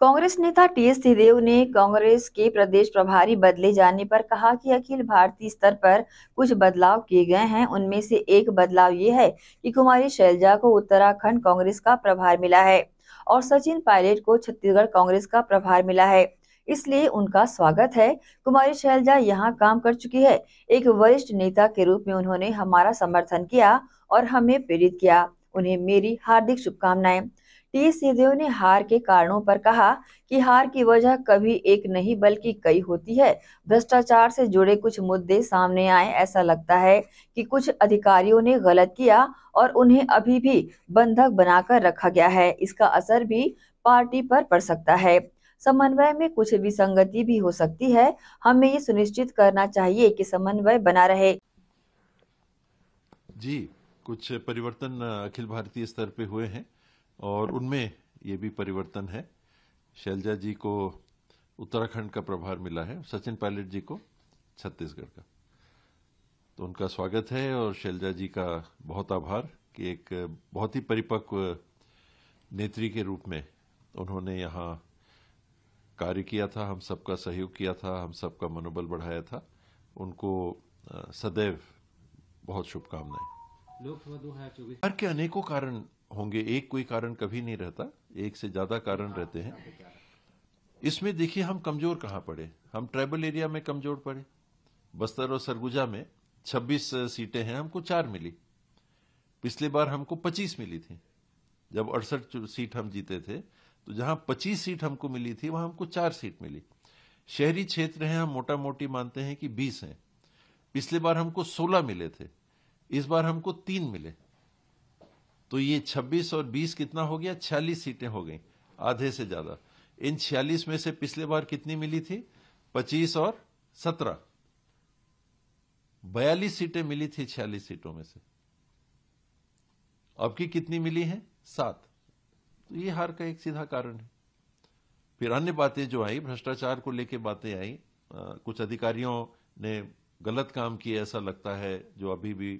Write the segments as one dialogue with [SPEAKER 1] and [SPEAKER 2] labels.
[SPEAKER 1] कांग्रेस नेता T S Singhdeo ने कांग्रेस के प्रदेश प्रभारी बदले जाने पर कहा कि अखिल भारतीय स्तर पर कुछ बदलाव किए गए हैं उनमें से एक बदलाव ये है कि कुमारी शैलजा को उत्तराखंड कांग्रेस का प्रभार मिला है और सचिन पायलट को छत्तीसगढ़ कांग्रेस का प्रभार मिला है इसलिए उनका स्वागत है कुमारी शैलजा यहाँ काम कर चुकी है एक वरिष्ठ नेता के रूप में उन्होंने हमारा समर्थन किया और हमें प्रेरित किया उन्हें मेरी हार्दिक शुभकामनाएं टी सिद्धियों ने हार के कारणों पर कहा कि हार की वजह कभी एक नहीं बल्कि कई होती है भ्रष्टाचार से जुड़े कुछ मुद्दे सामने आए ऐसा लगता है कि कुछ अधिकारियों ने गलत किया और उन्हें अभी भी बंधक बनाकर रखा गया है इसका असर भी पार्टी पर पड़ सकता है समन्वय में कुछ विसंगति भी हो सकती है हमें ये सुनिश्चित करना चाहिए कि समन्वय बना रहे
[SPEAKER 2] जी कुछ परिवर्तन अखिल भारतीय स्तर पे हुए हैं और उनमें ये भी परिवर्तन है शैलजा जी को उत्तराखंड का प्रभार मिला है सचिन पायलट जी को छत्तीसगढ़ का तो उनका स्वागत है और शैलजा जी का बहुत आभार कि एक बहुत ही परिपक्व नेत्री के रूप में उन्होंने यहाँ कार्य किया था हम सबका सहयोग किया था हम सबका मनोबल बढ़ाया था उनको सदैव बहुत शुभकामनाएं लोकसभा दो हजार चौबीस के अनेकों कारण होंगे एक कोई कारण कभी नहीं रहता एक से ज्यादा कारण रहते हैं इसमें देखिए हम कमजोर कहाँ पड़े हम ट्राइबल एरिया में कमजोर पड़े बस्तर और सरगुजा में 26 सीटें हैं हमको चार मिली पिछले बार हमको 25 मिली थी जब अड़सठ सीट हम जीते थे तो जहां 25 सीट हमको मिली थी वहां हमको चार सीट मिली शहरी क्षेत्र हैं हम मोटा मोटी मानते हैं कि 20 हैं पिछले बार हमको 16 मिले थे इस बार हमको तीन मिले तो ये 26 और 20 कितना हो गया 46 सीटें हो गई आधे से ज्यादा इन 46 में से पिछले बार कितनी मिली थी 25 और 17 बयालीस सीटें मिली थी 46 सीटों में से अब की कितनी मिली है सात तो ये हार का एक सीधा कारण है फिर अन्य बातें जो आई भ्रष्टाचार को लेकर बातें आई कुछ अधिकारियों ने गलत काम किए ऐसा लगता है जो अभी भी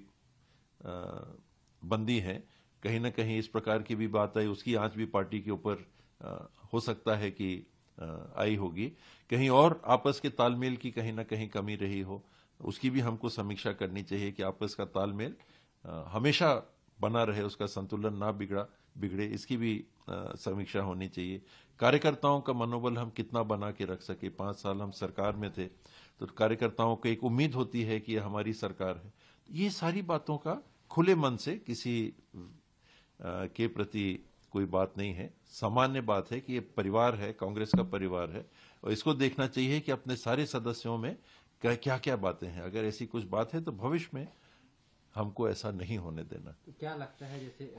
[SPEAKER 2] बंदी हैं कहीं ना कहीं इस प्रकार की भी बात आई उसकी आंच भी पार्टी के ऊपर हो सकता है कि आई होगी कहीं और आपस के तालमेल की कहीं ना कहीं कमी रही हो उसकी भी हमको समीक्षा करनी चाहिए कि आपस का तालमेल हमेशा बना रहे उसका संतुलन ना बिगड़ा बिगड़े इसकी भी समीक्षा होनी चाहिए कार्यकर्ताओं का मनोबल हम कितना बना के रख सके पांच साल हम सरकार में थे तो कार्यकर्ताओं को एक उम्मीद होती है कि हमारी सरकार है ये सारी बातों का खुले मन से किसी आ, के प्रति कोई बात नहीं है सामान्य बात है कि ये परिवार है कांग्रेस का परिवार है और इसको देखना चाहिए कि अपने सारे सदस्यों में क्या क्या, क्या बातें हैं अगर ऐसी कुछ बात है तो भविष्य में हमको ऐसा नहीं होने देना तो क्या लगता है जैसे